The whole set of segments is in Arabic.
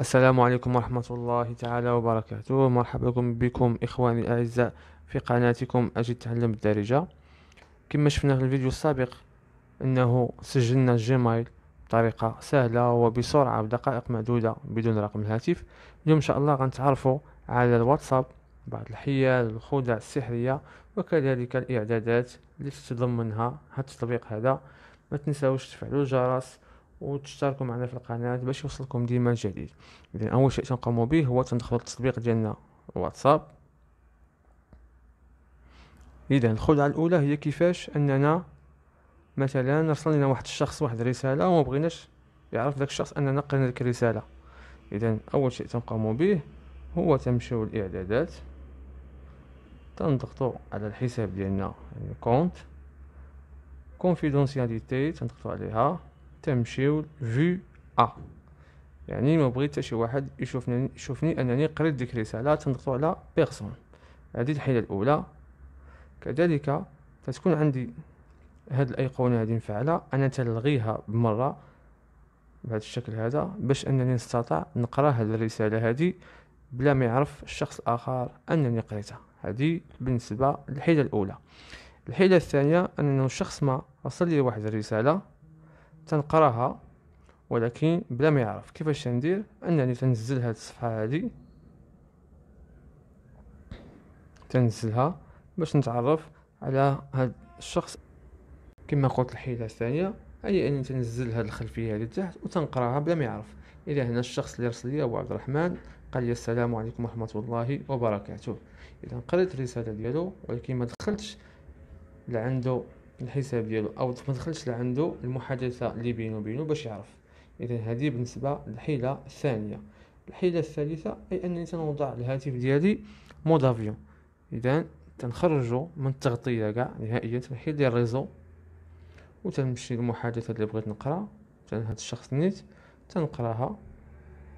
السلام عليكم ورحمة الله تعالى وبركاته مرحبا بكم إخواني الأعزاء في قناتكم أجد تعلم بالدارجة كما شفنا في الفيديو السابق أنه سجلنا الجيميل بطريقة سهلة وبسرعة بدقائق معدودة بدون رقم الهاتف اليوم إن شاء الله غنتعرفوا على الواتساب بعض الحيل الخدع السحرية وكذلك الإعدادات التي تتضمنها هذا التطبيق هذا ما تنساوش تفعلوا الجرس وتشتركوا معنا في القناة باش يوصلكم ديما الجديد اذا اول شيء تنقوموا به هو تدخلوا التطبيق ديالنا واتساب اذا الخدعة الاولى هي كيفاش اننا مثلا نرسل لنا واحد الشخص واحد الرسالة وما بغيناش يعرف داك الشخص اننا قرينا ديك الرسالة اذا اول شيء تنقوموا به هو تمشيو الاعدادات تنضغطوا على الحساب ديالنا يعني كونت كونفيدونسياليتي تنضغطوا عليها تمشيو في ا يعني ما بغيت حتى شي واحد يشوفني يشوفني انني قريت ديك الرساله تنضغطو على بيرسون هذه الحيله الاولى كذلك تتكون عندي هاد الايقونه هذه مفعله انا تلغيها بمره بهذا الشكل هذا باش انني نستطع نقرا هاد الرساله هذه بلا ما يعرف الشخص الاخر انني قريتها هذه بالنسبه للحيله الاولى الحيله الثانيه انه شخص ما وصل لي واحد الرساله تنقراها ولكن بلا ما يعرف كيفاش تندير انني تنزل هاد الصفحه هادي تنزلها باش نتعرف على هاد الشخص كما قلت الحيله الثانيه هي ان تنزل هاد الخلفيه هادي لتحت وتنقراها بلا ما يعرف الى هنا الشخص اللي رسل لي هو عبد الرحمن قال لي السلام عليكم ورحمه الله وبركاته اذا قريت الرساله ديالو ولكن ما دخلتش لعنده الحساب ديالو او ما دخلش لعندو المحادثه اللي بينو بينو باش يعرف اذا هذه بالنسبه للحيله الثانيه الحيله الثالثه اي انني سنوضع الهاتف ديالي مود افيون اذا تنخرجو من التغطيه كاع نهائيا تنحيد ديال الريزو وتنمشي للمحادثه اللي بغيت نقرا مثلا هذا الشخص نيت تنقراها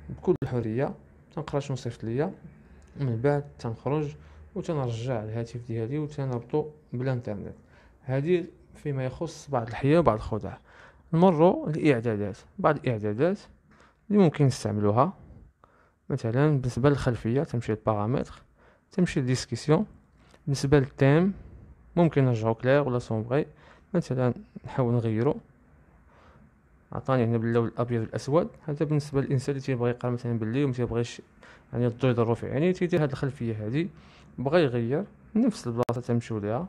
بكل حريه تنقرا شنو صيفط ليا من بعد تنخرج وتنرجع الهاتف ديالي وتنربطو بالانترنت هذه فيما يخص بعض الحياة وبعض الخدع نمر الإعدادات بعض الإعدادات اللي ممكن نستعملوها مثلا بالنسبة للخلفية تمشي البارامتر تمشي للديسكسيون بالنسبة للتيم ممكن نرجعو كلير ولا سومبغي مثلا نحاول نغيرو عطاني هنا باللون الابيض والاسود هذا بالنسبه للانسان اللي تيبغي يقرا مثلا بالليل وما تيبغيش يعني الضوء يضرو في يعني تيدير هاد الخلفيه هادي بغى يغير نفس البلاصه تمشيو ليها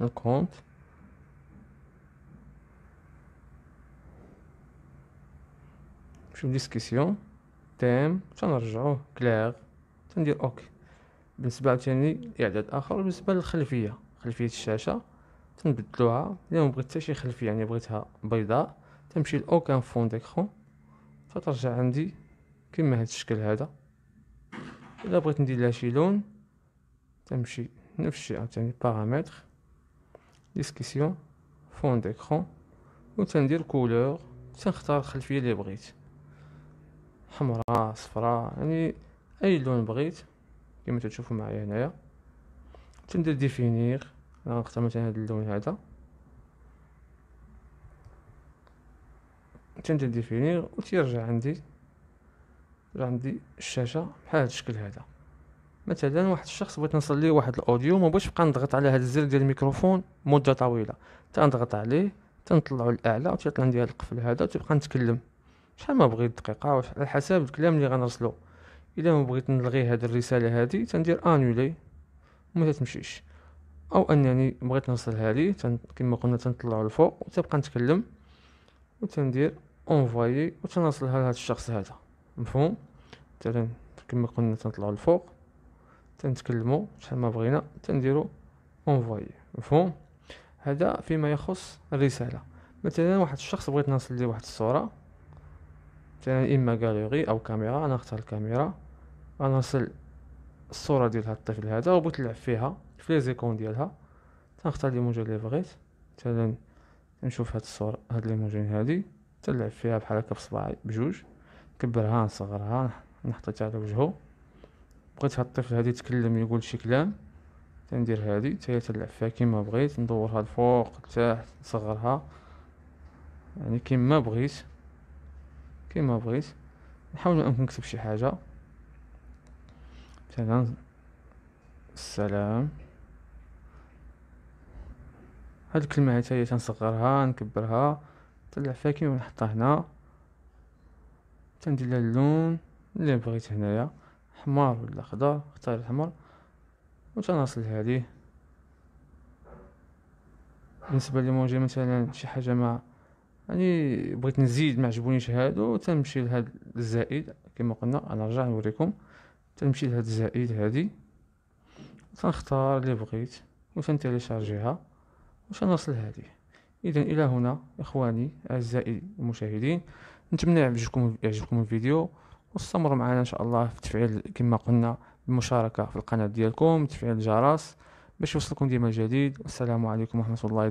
no count نمشيو ديسكسيون تام تنرجعوه كلاغ تندير اوكي بالنسبة عاوتاني اعداد اخر بالنسبة للخلفية خلفية الشاشة تنبدلوها الا بغيت تا شي خلفية يعني بغيتها بيضاء تنمشي لاوكان فون ديكخون فترجع عندي كما هاد الشكل هذا الا بغيت ندير لها شي لون تمشي نفس الشيء عاوتاني بارامتر ديسكسيون فون ديكرون و تندير كولور تنختار الخلفيه اللي بغيت حمراء صفراء يعني اي لون بغيت كما تشوفوا معايا هنايا تندير ديفينيغ انا غنختار مثلا هذا اللون هذا تندير ديفينيغ و تيرجع عندي عندي الشاشه بحال هذا الشكل هذا مثلا واحد الشخص بغيت نوصل ليه واحد الاوديو ما بغيتش نبقى نضغط على هذا الزر ديال الميكروفون مده طويله تنضغط عليه تنطلعو للاعلى وتيطلع ندير القفل هذا وتبقى نتكلم شحال ما بغيت دقيقه على حسب الكلام اللي غنرسلو الا ما بغيت نلغي هاد الرساله هادي تندير انولي وما تمشيش او انني بغيت نوصلها ليه كما قلنا تنطلعو الفوق وتبقى نتكلم وتندير و وتنوصلها لهاد الشخص هذا مفهوم مثلا كما قلنا تنطلعو الفوق تنتكلمو شحال ما بغينا تنديرو اونفوي مفهوم هذا فيما يخص الرساله مثلا واحد الشخص بغيت نرسل ليه واحد الصوره مثلا اما غاليري او كاميرا انا اختار الكاميرا غنرسل الصوره ديال هاد الطفل هذا وبغيت نلعب فيها في لي زيكون ديالها تنختار موجي اللي بغيت مثلا نشوف هاد الصوره هاد ليموجين هادي تنلعب فيها بحال هكا بصباعي بجوج نكبرها نصغرها نحطها على وجهه بقيت هاد الطفل هادي يتكلم يقول شي كلام تندير هادي حتى تلعب فيها كيما بغيت ندورها الفوق لتحت نصغرها يعني كيما بغيت كيما بغيت نحاول انكم نكتب شي حاجه مثلا السلام هاد الكلمه حتى هي تنصغرها نكبرها طلع فيها كيما نحطها هنا تندير لها اللون اللي بغيت هنايا حمار ولا خضار اختار الحمر وتناصل هادي بالنسبه ليموجي مثلا شي حاجه ما يعني بغيت نزيد ما عجبونيش هادو تنمشي لهاد الزائد كما قلنا انا نرجع نوريكم تنمشي لهاد الزائد هادي تنختار اللي بغيت وتنتيليشارجيها وتنرسل هادي اذا الى هنا اخواني اعزائي المشاهدين نتمنى يعجبكم الفيديو واستمروا معنا ان شاء الله في تفعيل كما قلنا المشاركه في القناه ديالكم تفعيل الجرس باش يوصلكم ديما الجديد والسلام عليكم ورحمه الله تعالى